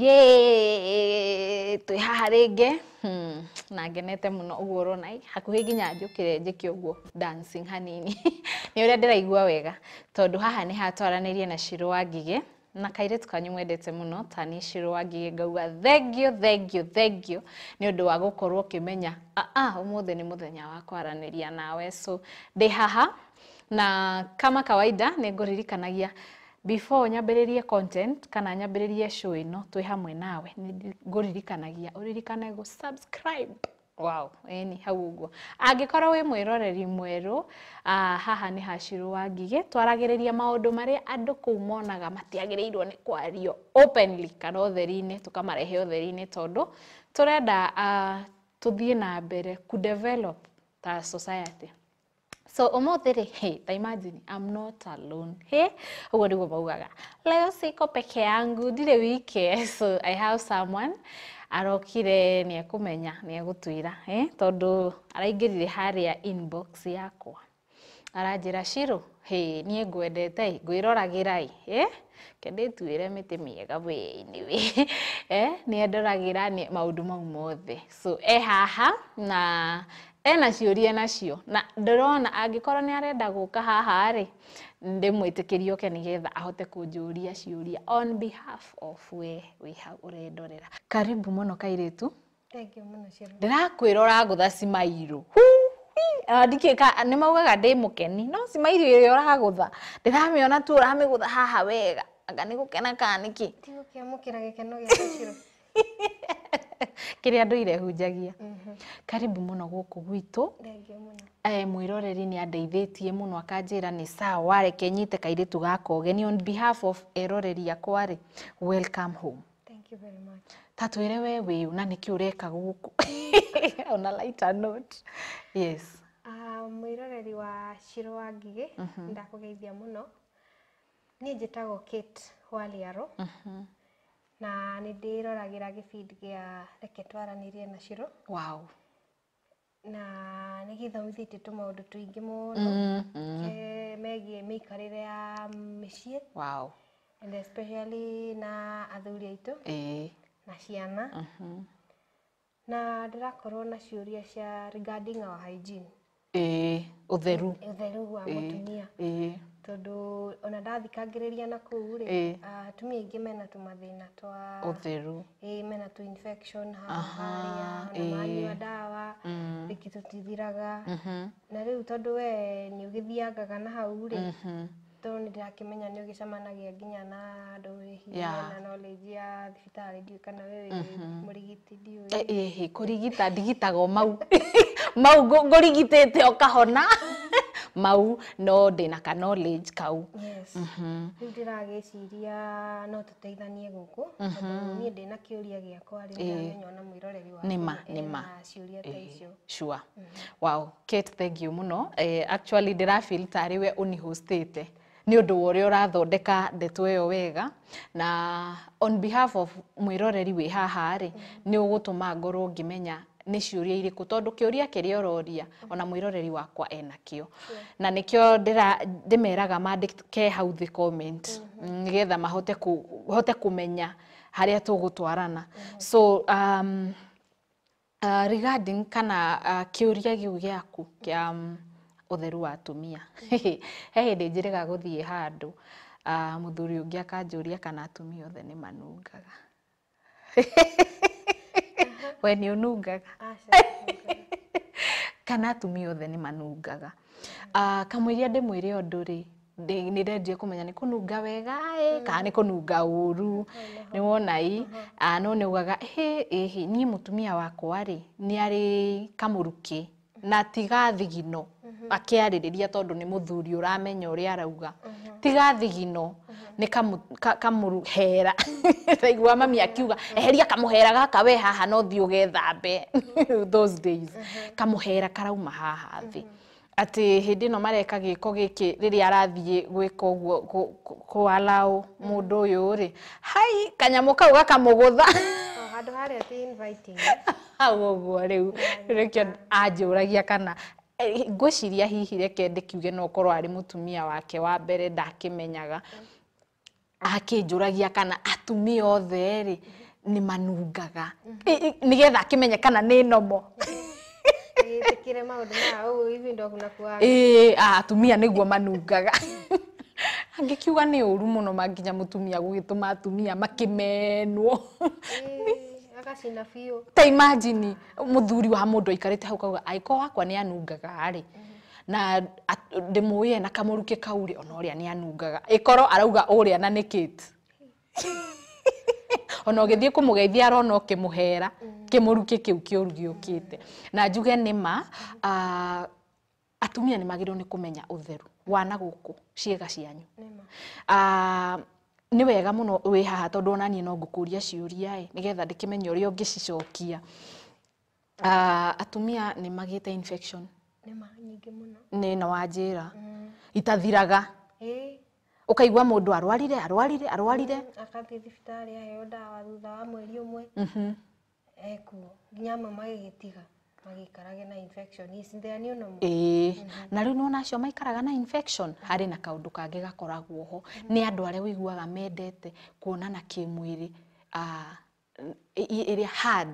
yee twä haha rä hmm. na ngenete må no å guo rona hakuhä nginya njå kä re njä ke å guo hanini nä å rä a ndä raigua wega tondå haha nä hatwaranä na cirå wa ngigä na kairĩtu kanyu mwendete mũno ta niĩ cirũ wa ngigĩ ngauga thengio thengio thengio nĩ ũndũ wa gũkorwo ũkĩmenya aa ũmũthĩ nĩ wa kwaranĩria nawe so ndĩ haha na kama kawaida ngå ririkanagia before nyambĩrĩrie content kana nyambĩrĩrie show ino twi hamwe nawe ngoririkanagia ũririkane go subscribe wow eni hau ũguo angĩkorwo wĩ mwĩroreri mwerũ uh, haha ni hashiru wa ngigĩ twaragĩrĩria maũndũ marĩa andũ kũu monaga matiagĩrĩirwo ni kwario openly kana otherine tukamarehe otherine tondu turenda tondũ tũrenda uh, tũthiĩ na mbere develop ta society so umuthi ri hey, ta imagine I'm not alone hey uguo niguo maugaga leo siko peke yangu ndirĩ wike so I have someone arokire nĩ ekũmenya nĩ egũtwĩra eh? tondũ araingĩrire harĩa inbox yakwa aranjĩra cirũ hĩ niĩ ngwendete i ngwĩroragĩra ĩ eh? ke ndĩtuĩre mĩtĩ mĩega wĩinĩ wĩ eh? ni nĩ endoragĩra maũndũ mau mothe so e haha na ena ciuria nacio na ndĩrona angĩkorwo ni arenda guka haha ri ndĩmwĩtĩkĩrie oke getha ahote kũnjũria ciũria on behalf of we we have ũrendorera karibu mũno kairĩtu ndĩrakwĩrora gũtha cimairu ah, nĩ maugaga må keni no cimairu ĩrĩa ũragũtha ona tu å haha wega anga nĩ gũkena kana nĩkĩ tigũkĩamũkĩra gĩkeno gĩa kiria ndu irehunjagia mhm. karibu muno guku gwitu eh, mwiroreri ni andeithitie muno akanjira ni sawa reke nyite kairitu gaka ugeni on behalf of eroreri akwa ri welcome home thank you very much tatwire we wi na niki ureka guku on a lighter note yes uh, ah, mwiroreri wa Shiro wa Ngigĩ mhm. ndakugeithia muno niĩ njĩtagwo Kate Waliaro mm na nä ndä roragä ra gä gä a reke twaranä na ciro wow. na nä gä thomithä tie tå maå ndå tåingä må no mm-hmm. megiä mä ikarä re ya mä ciä and especially na athuri aitå eh. na ciana uh na ndä rakorwo na ciå cia regarding our hygiene wa må tumia tondu ona ndathikagĩrĩria na kuu rĩ atumia aingĩ mena tũmathĩna twa ũtheru mena tũ infection haharĩa na manyua ndawa mm. rĩngĩ tũtithiraga mm-hmm. na rĩu tondũ we nĩ ũgĩthiangaga na hau rĩ mm-hmm. tondũ nĩ ndĩrakĩmenya nĩ ũgĩcemanagia nginya na ndũrĩhi na knowledge ya thibitarĩ ndiũĩ kana we wĩ mm-hmm. mũrigiti ndiũĩ eh, kũrigita ndigitaga mau mau ngũrigitĩte ũkahona mau no ndä na ka knowledge kau mhm. rä u ndä ragä ciria no tå teithanie gå kå niä ndä na kä å ria gä akwa rä ndamenya mwä roreri wa nä eh, ma nä ma ciå ria ta eh, icio sure mhm. wow Kate thank you muno eh, actually ndä ra feel tarä we å hostete nä å ndå wa å rä a å rathondeka ndeto ä yo wega na on behalf of mwä roreri wä haha rä mm. nä å gå tå ma ngorwo ngä menya nä ciå irä kå tondå kä å ria kä rä ororia ona mwä roreri wakwa enakio o na nä kä o ndä meraga mandä ke hau comment mm-hmm. nä getha mahote hote kå menya harä a tå gå twarana mm-hmm. so um, uh, regarding kana uh, kä å ria gä u gä aku kä um, utheru wa atumia mm-hmm. he hindi njiriga guthie handu uh, muthuri ungi akanjuria kana atumia othe ni manungaga we nä å nungaga kana atumia othe nä manungaga ah, kamå ria ndä mwä re å ndå rä nä ndendire kå menya nä kå nunga wega ä hmm. kana nä kå nunga å ru nä hmm, wona i no nä ah, ugaga hä ĩhä niä må tumia wakwa rä nä arä kamå rukä na tigathigino hmm. akä arä rä ria tondå nä må thuri å ramenya å rä a arauga tigathigino mm -hmm hera taigwa mami akiuga eheria kamuhera gaka we haha no thi å gethambe those days mm-hmm. kamuhera karauma haha mm-hmm. thä atä hä ndä ä no mareka gä ko gä kä rä rä a arathiä gwä ka guo ko må ndå å mm-hmm. yå rä hai kanyamå kau gakamå gå ati inviting hawo guo rä reke ajuragia anjå ragia kana ngwĩciria hihi reke ndĩkiuge no korwo arĩ mũtumia wake wa mbere ndakimenyaga mm akinjuragia kana atumia othe ri nä manungaga nä getha akä kana nä nomo atumia nä guo manungaga angä kiuga nä å ru må no manginya må tumia gå gä tå ma atumia makä menwo ta må thuri wa må ndå aikarä te hau kauga angä korwo wakwa nä anungaga na ndimuye na kamuruke kauri ona uria ni anungaga ikoro arauga uria na nikit ona ugithie kumugeithia arona ukimuhera kimuruke kiu kiuru giukite na njuge ni ma atumia ni magirwo ni kumenya utheru wana guku ciega cianyu nä wega muno wi wä haha tondå ona nie no ngukuria kå ria ciå ria ä nä getha ndä kä menya å rä a å ngä cicokia atumia nä magä te nä na wanjä ra itathiraga å kaigua må ndå arwarire arwarire mm, arwarire agathiä thibitarä aheo ndawa thutha wa mweri å mwe mm-hmm. ekuo nginya amwe magä gä tiga magäikarage na infection icithani no ä na rä u nona acio maikaraga na infection mm-hmm. harä na kaå ndå kangä gakoragwo ho mm-hmm. nä andå arä a wiguaga mendete kuonana kä mwä rä ä rä a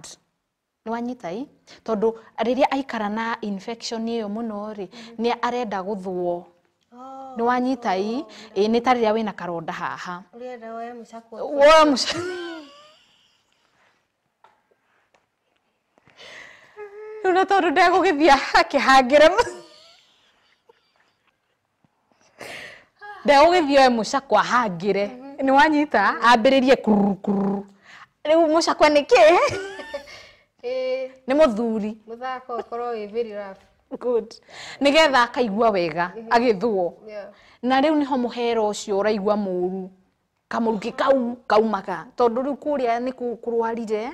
i tondu riria aikara na infection iyo muno ri ni arenda guthuo oh. ni wanyita i e, nä ta rä rä a wä na karonda haha woe må rä u na tondå ndegå gä thia akä hangä re ndegå gä thia oe må cakwa re mm-hmm. nä wanyita ambä rä rie kururu kururu rä u må cakwa nä kä nä må thuri very rough good nä getha akaigua wega mm-hmm. agä thwo na rä u nä ho må hera å cio å raigua må ru kamå kau kaumaga tondå rä u kå rä a nä kå rwarire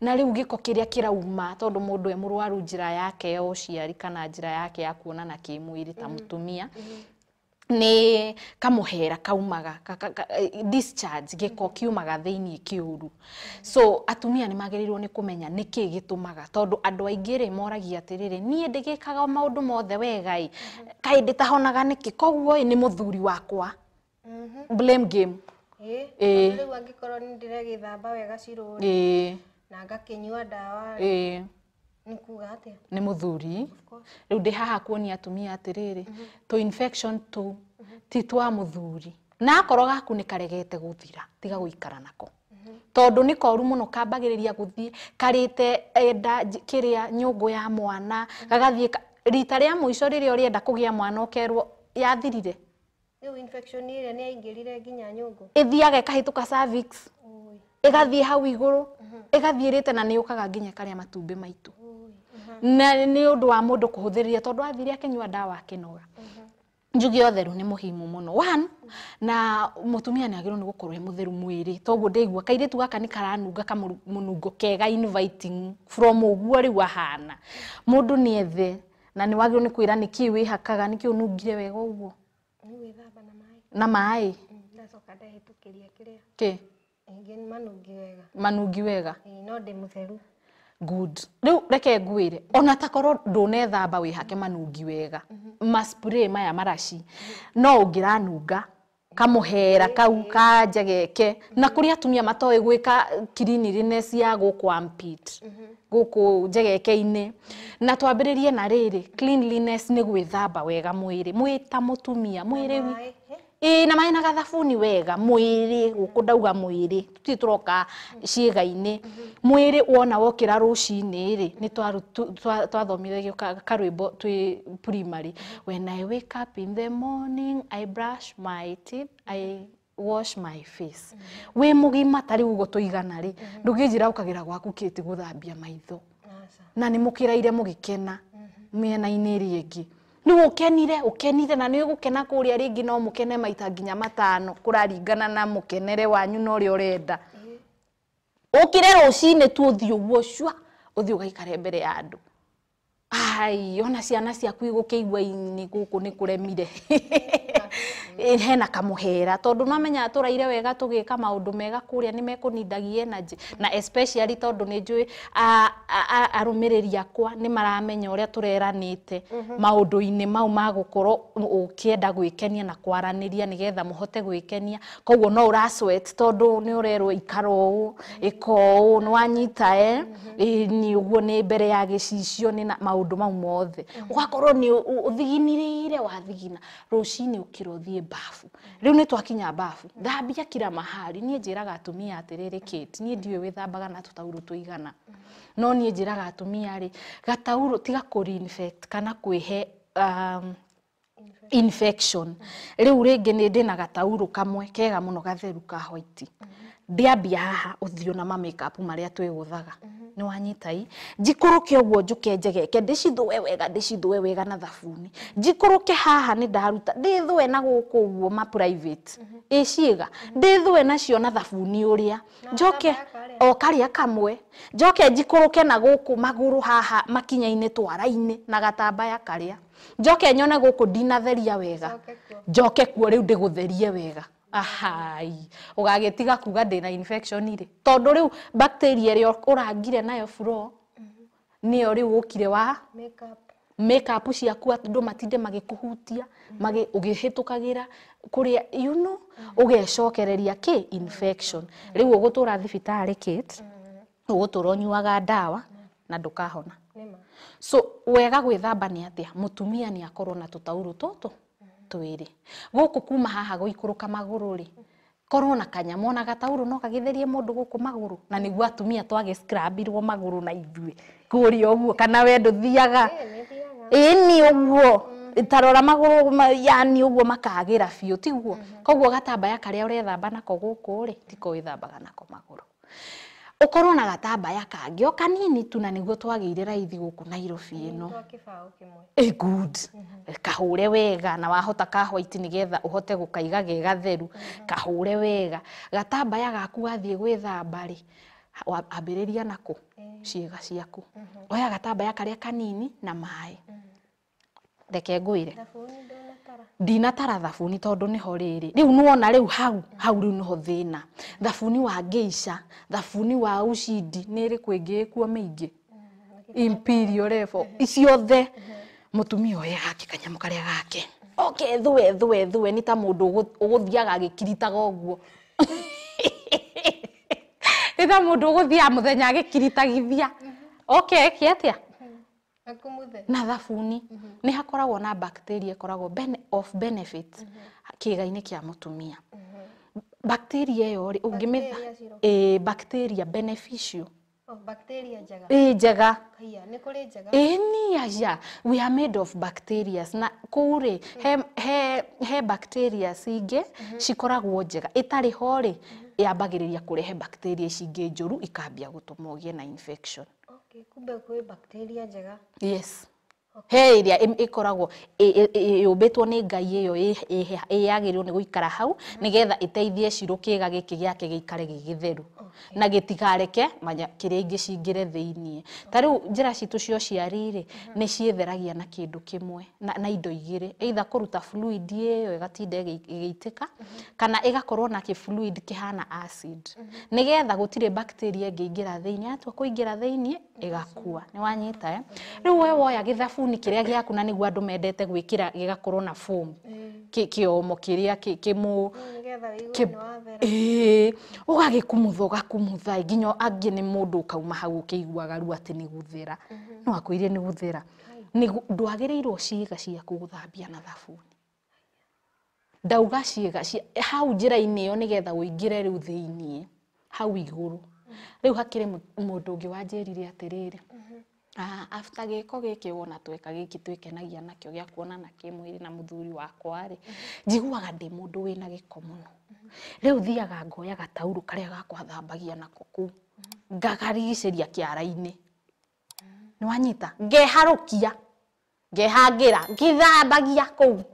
na rä u gä ko kä rä a kä rauma tondå må ndå e må rwaru njä ra yake ya å ciari kana njä ra yake ya kuonana kä mwä rä ta må mm-hmm. tumia mm -hmm nä kamuhera kaumaga eh, discharge giko kiumaga å kiuru so atumia nä irwo nä kumenya nä kä gä tå maga tondå andå aingä rä moragia atä rä rä niä ndä gä kaga maå ndå mothe wegai kaä ndä tahonaga nä kä koguo nä må thuri wakwa mm-hmm. blame game na ngakä nyua ndawa nikuga atia ni muthuri riu ndi haha kuonia atumia atiriri mm -hmm. infection to mm-hmm. ti twa muthuri na akorwo gaku ni karegete guthira tiga guikara nako mm-hmm. tondu ni koru muno kambagiriria guthie karite enda kiria nyungu ya mwana mm-hmm. gagathie rita ria muico riria urienda kugia mwana ukerwo yathirire infection ire ni aingirire nginya nyungu ithiaga ikahituka cervix ĩgathiĩ hau igũrũ ĩgathiĩrĩte na nĩ yũkaga nginya karĩa matumbĩ maitũ na nĩ ũndũ wa mũndũ kũhũthĩrĩria tondũ athire akĩnyua ndawa akĩnoga njuge ũtheru nĩ mũhimu mũno one na mũtumia nĩ agĩrĩirwo nĩ gũkorwo e mũtheru mwĩrĩ toguo ndaigua kairĩtu gaka nĩ karanunga kamũnungo kega inviting from ũguo rĩu ahana mũndũ nĩ ethe na nĩ wagĩrĩirwo nĩ kwĩra nĩ kĩĩ wĩhakaga nĩ kĩĩ wega ũguo na maĩ mm, ndacoka ndahĩtũkĩria kĩrĩa manungi wegarä u reke ngwä re ona ta korwo ndå nethamba wä hake manungi wega mhm. ma maya maraci no å ngä ranunga kamå hera kau ka njegeke na kå rä a atumia matoä gwä ka ya gå kå mhm. gå kå njegeke-inä na twambä rä rie na rä ränä gwä thamba wega mwä rä mwä ta må tumia mwä rä ä na maä gathabuni wega mwä rä gå kå ndauga mwä rä tå ciä ga inä mwä rä wona wokä ra rå cinä rä nä twathomithagio karwä mbo twä primary when i wake up in the morning i brush my teeth i wash my face wä må gima tarä u gå tå igana rä ndå gä njä ra å kagä ra gwaku kä ti gå thambia maitho na nä må kä raire må gä kena mĩena-inä ä ngä nä å kenire å kenire na nä gå kena kå rä a rä ngä no må kene maita nginya matano kå raringana na må kenere wanyu na å rä a å renda å kä re rå cinä tu å thiä å guo cua å thiä å gaikare mbere ya andå ai ona ciana ciaku igå kä igua inä gå kå nä kå remire hena kamuhera tondu no menya turaire wega tugika maundu mega kuria ni mekunindagia energy na especially tondu ni njui arumiriria kwa ni maramenya uria tureranite maundu mhm. ine mau magukoro ukienda gwikenia na kwaraniria nigetha muhote gwikenia koguo no uraswet tondu ni urerwo ikara u iko u ni wanyita e eh? mhm. ni uguo ni mbere ya gicicio ni maundu mau mothe ugakorwo mhm. ni uthiginirire wathigina rucini ukirothie bafu riu ni twakinya bafu thambia kila mahali nie njiraga atumia atiriri kit nie ndiwe withambaga na tutauru tuigana no nie njiraga atumia ri gatauru tiga ku infect kana kwihe um, infection riu ringi ni ndina na kamwe kega muno gatheru ka white ndiambia haha uthio na ma makeup maria twiguthaga ni wanyitai njikuruke uguo njuke njegeke ndicithue wega ndicithue wega na thabuni njikuruke haha ni ndaruta ndithue na guku uguo ma private i ciiga ndithue nacio na thabuni uria njoke o karia kamwe njoke njikuruke na guku maguru haha makinya-ini twara-ini na gatambaya karia njoke nyone guku ndinatheria wega njoke kuo riu ndigutherie wega ahai ũgagĩtiga kuga ndĩ infection ire tondu riu bacteria ri ũrangire nayo floor mhm. nĩyo rĩu ukire wa makeup ciaku andũ matinde magikuhutia magi mhm. ugihitukagira kũrĩa you know mhm. ũgecokereria ki infection riu ugutura thibitari kit ũgũtũra ũnyuaga dawa na ndũkahona so wega gwithamba ni atia mutumia ni akorwo na tũtaurũ tũtũ twiri guku kuma haha guikuruka maguru ri korwo na kanyamũ ona gataurũ no kagitherie mundu guku maguru na nĩguo atumia twagĩskrambirwo maguru na ithwe kuri oguo kana we ndũthiaga ĩni ũguo tarora magũrũ yani oguo makagira biũ tiguo mm-hmm. koguo gatamba gatambaya karĩa thamba nako gũkũ ri tiko na nako maguru ukorwo na gatambaya kangi o kanini tu na niguo twagĩire raithi guku Nairobi e good mm-hmm. kahure wega na wahota ka white nigetha uhote gukaiga ge gatheru mm-hmm. kahũre wega gatambaya gaku wathiĩ gwĩthamba rĩ ambĩrĩria nako ciega ciaku mm-hmm. oya ya karĩa kanini na maĩ reke ngwire ndinatara thabuni tondu niho riri riu nuona riu hau hau riu niho thina thabuni wa geisha thabuni wa ushindi ni ri kwingi kuo miingi mm, imperial level iciothe mutumia oya gake kanyamu karia gake oke thwe thwe thwe ni ta mundu uguthiaga agikiritaga uguo ni ta mundu uguthia muthenya agikiritagia mm-hmm. oke kiatia na thabuni mm -hmm. nä hakoragwo na bacteria ĩkoragwo bene of benefit mm -hmm. kiga ini kia a må tumia mm -hmm. bacteria ä yo rä å ngä mä e, bacteria beneficial Oh, bacteria njega ä njega ä ni aja we are made of bacterias na kå u rä he, he bacterias ingä mm-hmm. cikoragwo njega ä ho rä mm-hmm. yambagä rä ria kå rehe bacteria ici ingä njå ru ikambia gå tå ma å gä na infection Okay. Kube kuwe bacteria jega? Yes. he iria ikoragwo yumbitwo nĩ ngai iyo ĩyagĩrĩirwo nĩ gũikara hau nĩgetha ĩteithie cirũ kĩga gĩkĩ gĩake gĩikare gĩgĩtheru na gĩtikareke kĩrĩa ingĩ cingĩre thĩiniĩ ta rĩu njĩra citũ cia ũciari rĩ mm-hmm. nĩ ciĩtheragia na kĩndũ kĩmwe na indo igĩrĩ either kũruta fluid ĩyo ĩgatinda ĩgĩitĩka mm-hmm. kana ĩgakorwo na kĩ fluid kĩhana acid mm-hmm. nĩgetha gũtirĩ bacteria ĩngĩingĩra thĩiniĩ yatua kũingĩra thĩiniĩ ĩgakua nĩwanyita eh? rĩu we woya gĩthabu gikabuni kiria giaku na niguo andu mendete gwikira gigakorwo na form kiomo kiria kimu ũgagĩkumutha ũgakumutha nginya angĩ nĩ mũndũ ũkauma hau ũkĩiguaga rĩu atĩ nĩ gũthera mm-hmm. no akwĩrire nĩ gũthera ndwagĩrĩirwo ciĩga ciaku gũthambia na thabuni ndauga ciĩga hau njĩra-inĩ ĩyo nĩgetha ũingĩre rĩu thĩiniĩ hau igũrũ mm-hmm. rĩu hakĩrĩ mũndũ ũngĩ wanjĩrire atĩrĩrĩ mm -hmm. Ah, after giko giki wona tweka giki twikenagia nakio gya kuona na kimwiri na muthuri wakwa ri mhm. njiguaga ndi mundu wina giko muno mhm. riu thiaga ngoyaga tauro karia gakwathambagia nako kuu mhm. ngagarigiceria kiara-ini nä wanyita ngeharå kia ngehangä ra kå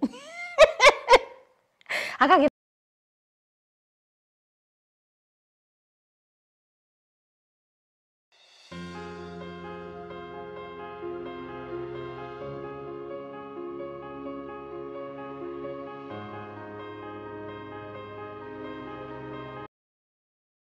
u